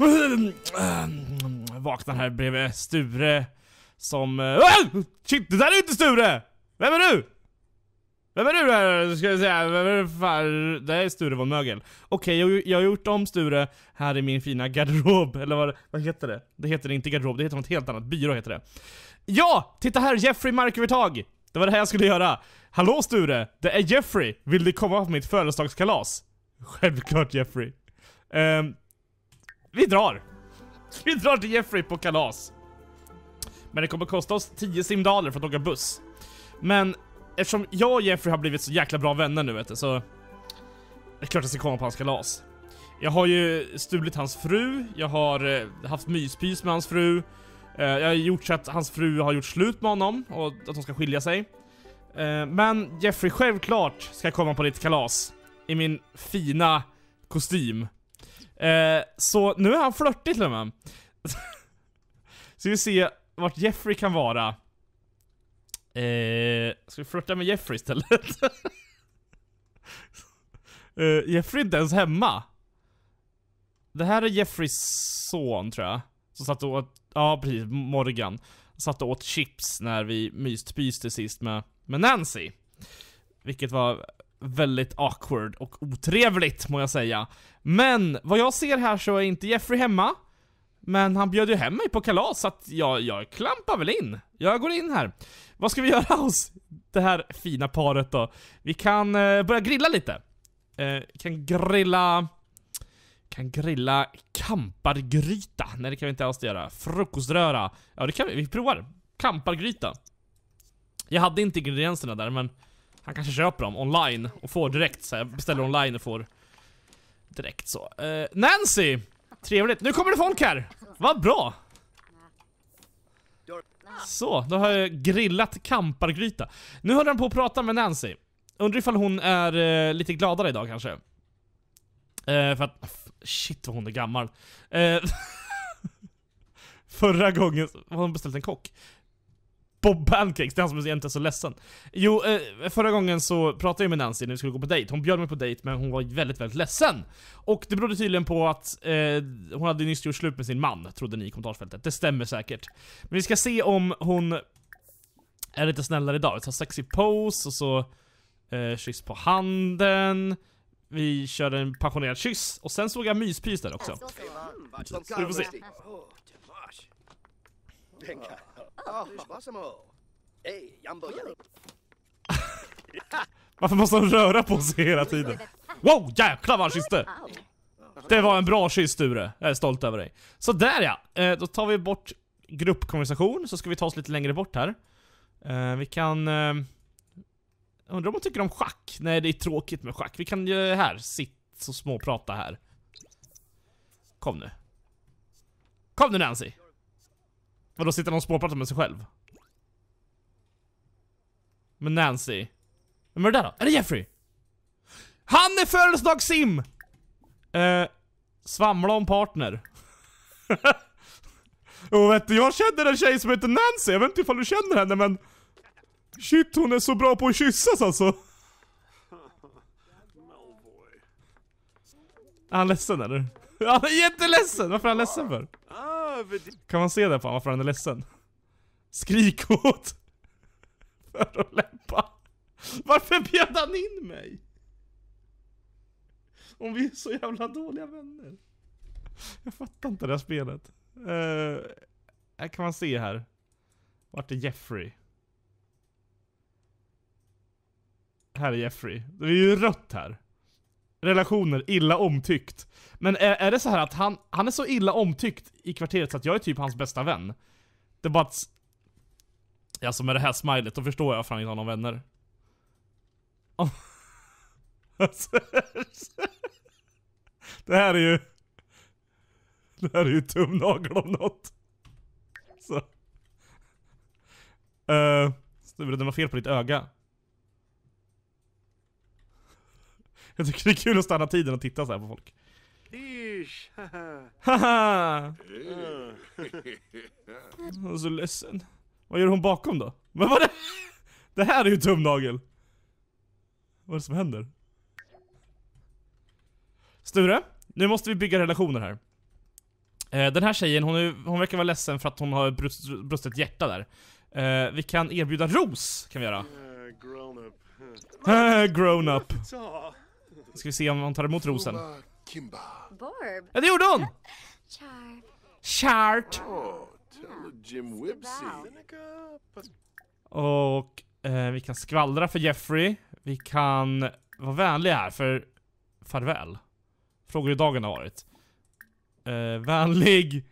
Ehm, vaknar här bredvid Sture som... Äh, shit, det där är inte Sture! Vem är du? Vem är du där? Ska jag säga, vem är det för? Det här är Sture von Mögel. Okej, okay, jag, jag har gjort om Sture här i min fina garderob, eller vad, vad heter det? Det heter inte garderob, det heter något helt annat. Byrå heter det. Ja! Titta här, Jeffrey markövertag! Det var det här jag skulle göra. Hallå Sture! Det är Jeffrey! Vill du komma på mitt födelsedagskalas? Självklart Jeffrey. Um, vi drar! Vi drar till Jeffrey på kalas. Men det kommer kosta oss 10 simdaler för att åka buss. Men eftersom jag och Jeffrey har blivit så jäkla bra vänner nu vet du, så... Det är klart jag ska komma på hans kalas. Jag har ju stulit hans fru, jag har eh, haft myspys med hans fru. Eh, jag har gjort så att hans fru har gjort slut med honom och att de ska skilja sig. Eh, men Jeffrey självklart ska komma på ditt kalas. I min fina kostym. Eh, så nu är han flörtig till och med. Ska vi se vart Jeffrey kan vara. Eh, ska vi flörta med Jeffrey istället? Eh, Jeffrey är inte ens hemma. Det här är Jeffreys son tror jag. Som satt och åt, ja precis, Morgan. Satt och åt chips när vi myspyste sist med, med Nancy. Vilket var väldigt awkward och otrevligt må jag säga. Men vad jag ser här så är inte Jeffrey hemma. Men han bjöd ju hem mig på kalas så att jag, jag klampar väl in. Jag går in här. Vad ska vi göra hos det här fina paret då? Vi kan eh, börja grilla lite. Eh, kan grilla... Kan grilla kampargryta. Nej det kan vi inte alls göra. Frukoströra. Ja det kan vi, vi provar. Kampargryta. Jag hade inte ingredienserna där men han kanske köper dem online och får direkt så här, beställer online och får direkt så. Uh, Nancy! Trevligt, nu kommer det folk här! Vad bra! Så, då har jag grillat kampargryta. Nu håller han på att prata med Nancy. Undrar ifall hon är uh, lite gladare idag kanske. Uh, för att... Shit vad hon är gammal. Förra gången har hon beställt en kock. Bob Pancakes, det är han som är inte är så ledsen. Jo, eh, förra gången så pratade jag med Nancy när vi skulle gå på dejt. Hon bjöd mig på dejt men hon var väldigt, väldigt ledsen. Och det berodde tydligen på att eh, hon hade nyss gjort slut med sin man, trodde ni i kommentarsfältet. Det stämmer säkert. Men vi ska se om hon är lite snällare idag. Vi tar sexy pose och så eh, kyss på handen. Vi kör en passionerad kyss och sen såg jag myspys där också. Så vi får se pengar. Mm. Varför måste han röra på sig hela tiden? Wow, jäklar vad han kysste! Det var en bra kyss Sture. Jag är stolt över dig. Så där ja! Eh, då tar vi bort gruppkonversation, så ska vi ta oss lite längre bort här. Eh, vi kan... Eh, undrar om hon tycker om schack? Nej, det är tråkigt med schack. Vi kan ju här, sitta och småprata här. Kom nu. Kom nu Nancy! Vadå, sitter någon och spårpratar med sig själv? Med Nancy. Vem är det där då? Är det Jeffrey? Han är födelsedagssim! Eh, svamla om partner. och vet du, jag känner en tjej som heter Nancy. Jag vet inte ifall du känner henne men... Shit, hon är så bra på att kyssas alltså. Är han ledsen eller? Han är jätteledsen! Varför är han ledsen för? Ah överdrivet. Kan man se det på honom varför han är ledsen? Skrik åt. förolämpa. Varför bjöd han in mig? Om vi är så jävla dåliga vänner. Jag fattar inte det här spelet. Uh, här kan man se här. Vart är Jeffrey? Här är Jeffrey. Det är ju rött här relationer, illa omtyckt. Men är, är det så här att han, han är så illa omtyckt i kvarteret så att jag är typ hans bästa vän? Det är bara att... Alltså med det här smilet, då förstår jag varför han inte har någon vänner. det här är ju... Det här är ju tumnagel om något. Så. Uh, Sture, det var fel på ditt öga. Jag tycker det är kul att stanna tiden och titta så på folk. haha. Hon är så ledsen. Vad gör hon bakom då? Men vad det? Det här är ju tumnagel. Vad är det som händer? Sture, nu måste vi bygga relationer här. Eh, den här tjejen, hon, är, hon verkar vara ledsen för att hon har ett brustet hjärta där. Eh, vi kan erbjuda ros, kan vi göra. Eh, grown up. grown up. Ska vi se om hon tar emot rosen. Barb. Ja, det gjorde hon! Chart. Och eh, vi kan skvallra för Jeffrey. Vi kan vara vänliga här för farväl. Frågor hur dagen har varit. Eh, vänlig.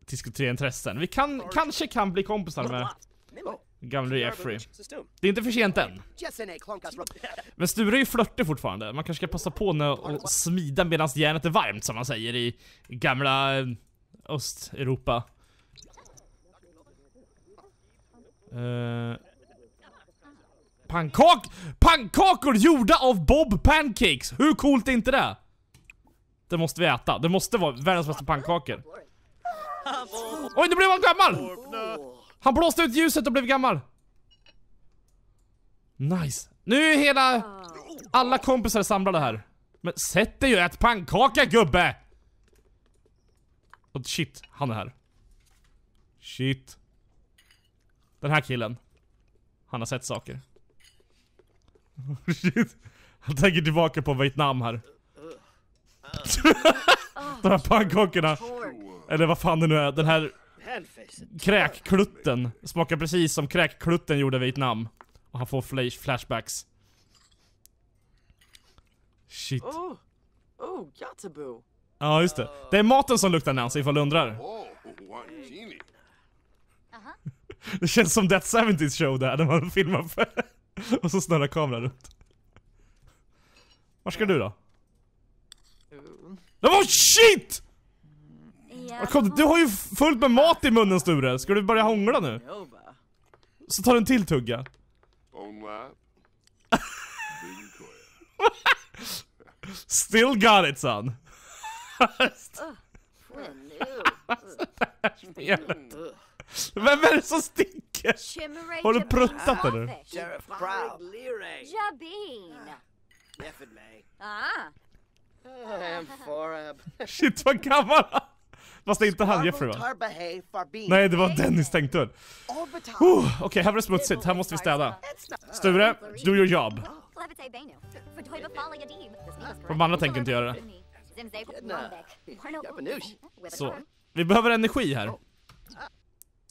Diskutera intressen. Vi kan, kanske kan bli kompisar med... Gamle Jeffrey. Det är inte för sent än. Men Sture är ju flörtig fortfarande. Man kanske ska passa på när och smida medan järnet är varmt som man säger i gamla eh, Östeuropa. Uh, eh, pankak pannkakor gjorda av Bob Pancakes! Hur coolt är inte det? Det måste vi äta. Det måste vara världens bästa pannkakor. Oj, nu blev han gammal! Han blåste ut ljuset och blev gammal. Nice. Nu är hela... Alla kompisar samlade här. Men sätt dig och ät pannkaka, gubbe! Och shit, han är här. Shit. Den här killen. Han har sett saker. shit. Han tänker tillbaka på Vietnam här. De här pannkakorna. Eller vad fan det nu är. Den här Kräkklutten. Smakar precis som kräkklutten gjorde i Vietnam. Och han får flashbacks. Shit. Oh, oh Yatabu. Ja, just det. Det är maten som luktar Nancy ifall du undrar. Det känns som Death 70s show där, när man filmar för. Och så snurrar kameran runt. Var ska du då? Oh shit! Kom, du har ju fullt med mat i munnen Sture. Ska du börja hångla nu? Så tar du en till tugga. Still got it son. Vem är det som sticker? Har du pruttat eller? Ah. Shit vad gammal Fast det är inte han Jeffrey va? Nej, det var Dennis tänkte väl. Oh, Okej, okay, här var det smutsigt. Här måste vi städa. Sture, do your job. De andra tänker inte göra det. Så, vi behöver energi här. Oh.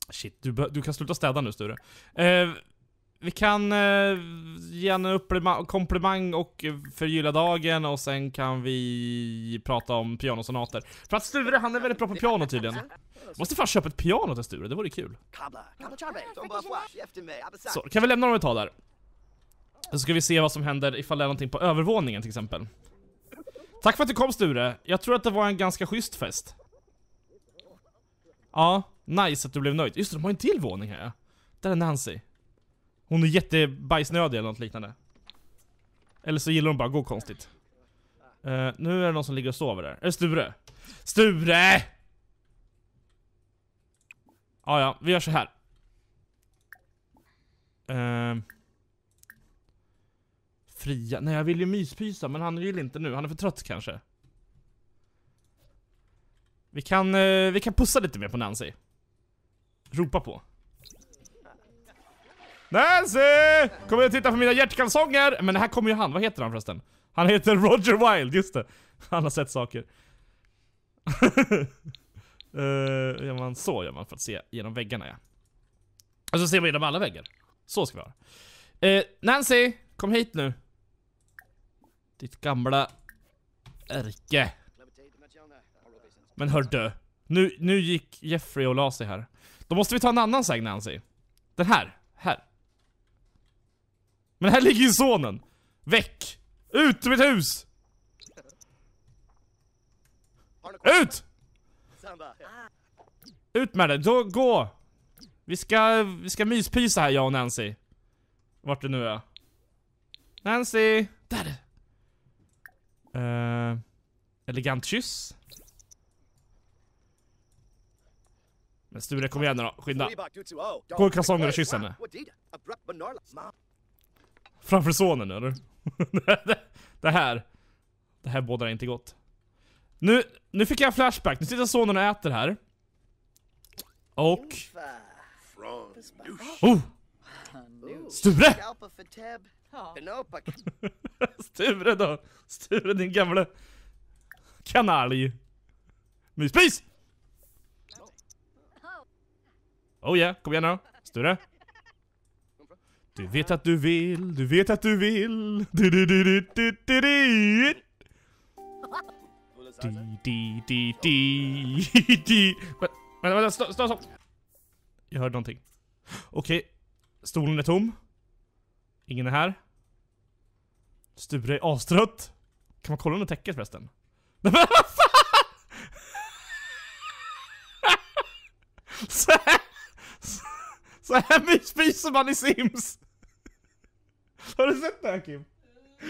Shit, du, du kan sluta städa nu Sture. Eh, vi kan eh, ge en komplimang och förgylla dagen och sen kan vi prata om pianosonater. För att Sture, han är väldigt bra på piano tydligen. Måste fan köpa ett piano till Sture, det vore kul. Så, kan vi lämna dem ett tag där? Så ska vi se vad som händer ifall det är någonting på övervåningen till exempel. Tack för att du kom Sture. Jag tror att det var en ganska schysst fest. Ja, nice att du blev nöjd. Just det, de har en till våning här. Där är Nancy. Hon är jättebajsnödig eller något liknande. Eller så gillar hon bara att gå konstigt. Uh, nu är det någon som ligger och sover där. Är det Sture? Sture! Ah, ja, vi gör så här. Uh, fria... Nej, jag vill ju myspysa, men han vill inte nu. Han är för trött kanske. Vi kan, uh, vi kan pussa lite mer på Nancy. Ropa på. Nancy! Kommer jag titta på mina hjärtkalsonger? Men här kommer ju han, vad heter han förresten? Han heter Roger Wild, just det. Han har sett saker. uh, gör man så gör man för att se genom väggarna ja. Och så ser man genom alla väggar. Så ska vi ha uh, Nancy, kom hit nu. Ditt gamla ärke. Men hör du. Nu, nu gick Jeffrey och la sig här. Då måste vi ta en annan säng Nancy. Den här. Men här ligger ju sonen. Väck! Ut ur mitt hus! Ut! Ut med dig, då gå! Vi ska, vi ska myspysa här jag och Nancy. Vart det nu är. Nancy! Där! Uh, elegant kyss. Men Sture, kom igen nu då. Skynda. Oh, gå i kalsonger och kyss henne. Framför sonen eller? det här. Det här bådar inte gott. Nu, nu fick jag en flashback. Nu sitter sonen och äter här. Och... Oh! Sture! Sture då! Sture din gamla kanalj. Myspis! Oh yeah, kom igen nu. Sture. Du vet att du vill, du vet att du vill. Du, du, du, du, du, du, du. Di, di, di, di, di. Vänta, vänta, stopp, stopp, stopp. Jag hörde någonting. Okej. Okay. Stolen är tom. Ingen är här. Sture är astrött. Kan man kolla under täcket förresten? Så här myspyser man i Sims! Har du sett det här Kim?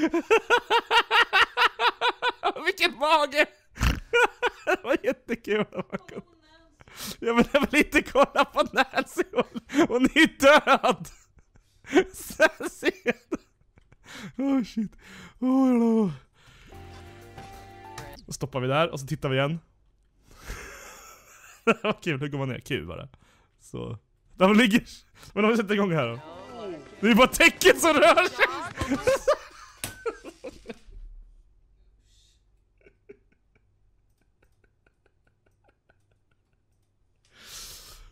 Vilken mage! det var jättekul att man Jag vill inte kolla på Nancy, hon, hon är död! Sen sen... Oh shit. Oh, hello. Då stoppar vi där och så tittar vi igen. det var kul, nu går man ner. Q bara. Så de ligger... Men om vi sätter igång här då. Det är bara täcket som rör sig!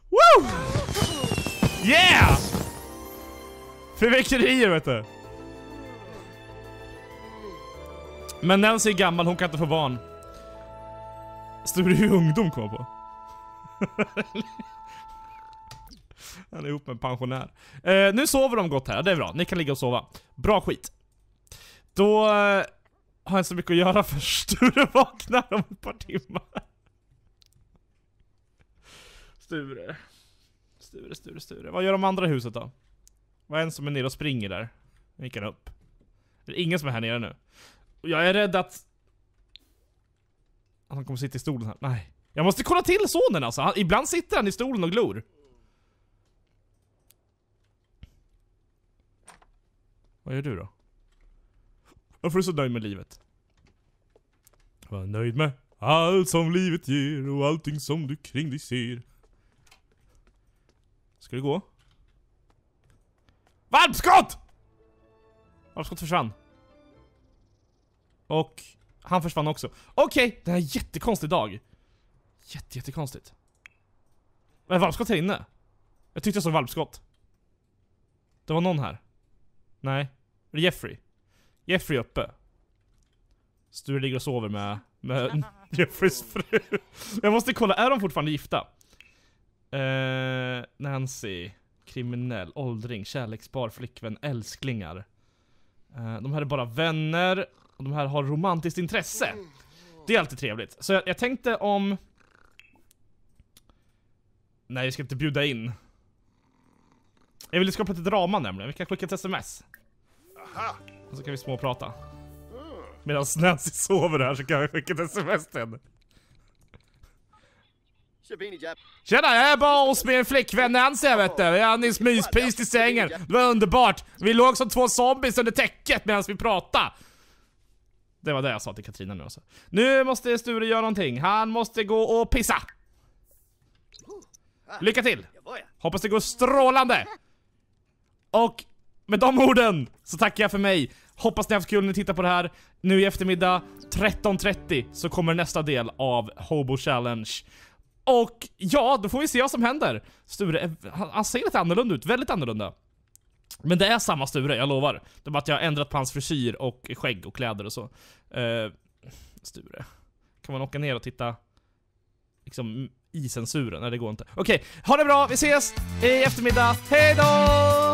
Woo! Yeah! Förväxterier vet du. Men Nancy är gammal, hon kan inte få barn. Står är ju ungdom kvar på. Han är ihop med en pensionär. Eh, nu sover de gott här, det är bra. Ni kan ligga och sova. Bra skit. Då eh, har jag inte så mycket att göra för Sture vaknar om ett par timmar. Sture. Sture, Sture, Sture. Vad gör de andra i huset då? Vad är en som är nere och springer där? Nu gick han upp. Det är ingen som är här nere nu. Jag är rädd att... Att han kommer sitta i stolen här. Nej. Jag måste kolla till sonen alltså. ibland sitter han i stolen och glor. Vad gör du då? Varför är du så nöjd med livet? Var nöjd med allt som livet ger och allting som du kring dig ser. Ska du gå? Valpskott! Valpskott försvann. Och han försvann också. Okej, okay, det här är en jättekonstig dag. Jätte, jättekonstigt. Men valpskott här inne? Jag tyckte jag såg valpskott. Det var någon här. Nej, är det Jeffrey. Jeffrey är uppe. Sture ligger och sover med, med Jeffreys fru. Jag måste kolla, är de fortfarande gifta? Uh, Nancy. Kriminell, åldring, kärlekspar, flickvän, älsklingar. Uh, de här är bara vänner. Och de här har romantiskt intresse. Det är alltid trevligt. Så jag, jag tänkte om... Nej, jag ska inte bjuda in. Jag ville skapa lite drama nämligen. Vi kan skicka ett sms. Och så kan vi småprata. Mm. Medan Nancy sover här så kan vi skicka ett sms till henne. Tjena, jag är bara hos min flickvän Nancy jag vet du. Vi hade nyss myspys i sängen. Det var underbart. Vi låg som två zombies under täcket medan vi pratade. Det var det jag sa till Katrina nu alltså. Nu måste Sture göra någonting. Han måste gå och pissa. Oh, ah. Lycka till! Hoppas det går strålande! Och med de orden så tackar jag för mig. Hoppas ni har haft kul när ni tittar på det här. Nu i eftermiddag 13.30 så kommer nästa del av Hobo Challenge. Och ja, då får vi se vad som händer. Sture, eh, han, han ser lite annorlunda ut. Väldigt annorlunda. Men det är samma Sture, jag lovar. Det är bara att jag har ändrat på hans frisyr och skägg och kläder och så. Uh, Sture. Kan man åka ner och titta? Liksom i censuren? Nej, det går inte. Okej, okay, ha det bra. Vi ses i eftermiddag. Hejdå!